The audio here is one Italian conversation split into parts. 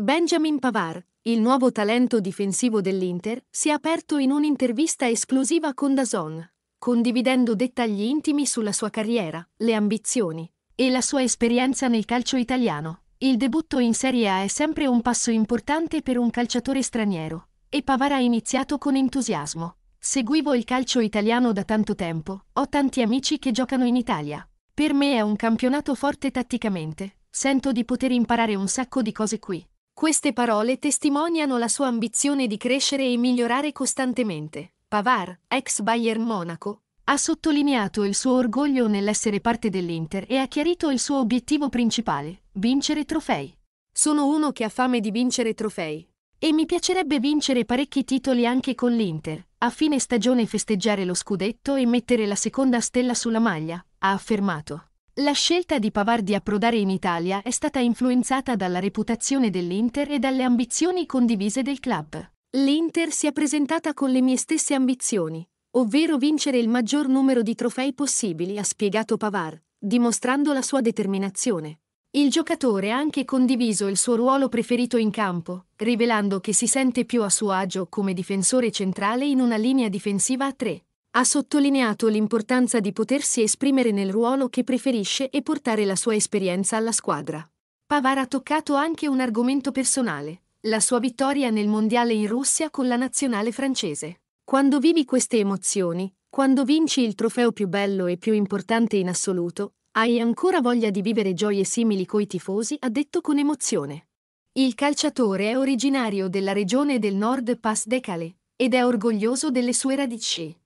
Benjamin Pavar, il nuovo talento difensivo dell'Inter, si è aperto in un'intervista esclusiva con Dazon, condividendo dettagli intimi sulla sua carriera, le ambizioni e la sua esperienza nel calcio italiano. Il debutto in Serie A è sempre un passo importante per un calciatore straniero, e Pavar ha iniziato con entusiasmo. Seguivo il calcio italiano da tanto tempo, ho tanti amici che giocano in Italia. Per me è un campionato forte tatticamente, sento di poter imparare un sacco di cose qui. Queste parole testimoniano la sua ambizione di crescere e migliorare costantemente. Pavar, ex Bayern Monaco, ha sottolineato il suo orgoglio nell'essere parte dell'Inter e ha chiarito il suo obiettivo principale, vincere trofei. Sono uno che ha fame di vincere trofei. E mi piacerebbe vincere parecchi titoli anche con l'Inter, a fine stagione festeggiare lo scudetto e mettere la seconda stella sulla maglia, ha affermato. La scelta di Pavard di approdare in Italia è stata influenzata dalla reputazione dell'Inter e dalle ambizioni condivise del club. L'Inter si è presentata con le mie stesse ambizioni, ovvero vincere il maggior numero di trofei possibili, ha spiegato Pavard, dimostrando la sua determinazione. Il giocatore ha anche condiviso il suo ruolo preferito in campo, rivelando che si sente più a suo agio come difensore centrale in una linea difensiva a tre. Ha sottolineato l'importanza di potersi esprimere nel ruolo che preferisce e portare la sua esperienza alla squadra. Pavar ha toccato anche un argomento personale, la sua vittoria nel Mondiale in Russia con la nazionale francese. Quando vivi queste emozioni, quando vinci il trofeo più bello e più importante in assoluto, hai ancora voglia di vivere gioie simili coi tifosi, ha detto con emozione. Il calciatore è originario della regione del nord Pas de Calais ed è orgoglioso delle sue radici.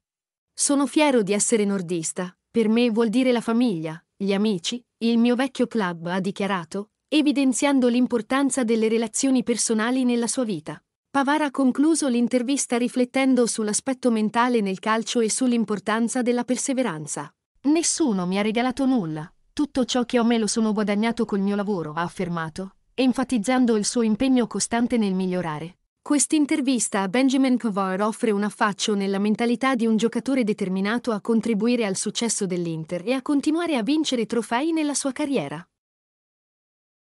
Sono fiero di essere nordista, per me vuol dire la famiglia, gli amici, il mio vecchio club ha dichiarato, evidenziando l'importanza delle relazioni personali nella sua vita. Pavar ha concluso l'intervista riflettendo sull'aspetto mentale nel calcio e sull'importanza della perseveranza. Nessuno mi ha regalato nulla, tutto ciò che ho me lo sono guadagnato col mio lavoro, ha affermato, enfatizzando il suo impegno costante nel migliorare. Quest'intervista a Benjamin Kovar offre un affaccio nella mentalità di un giocatore determinato a contribuire al successo dell'Inter e a continuare a vincere trofei nella sua carriera.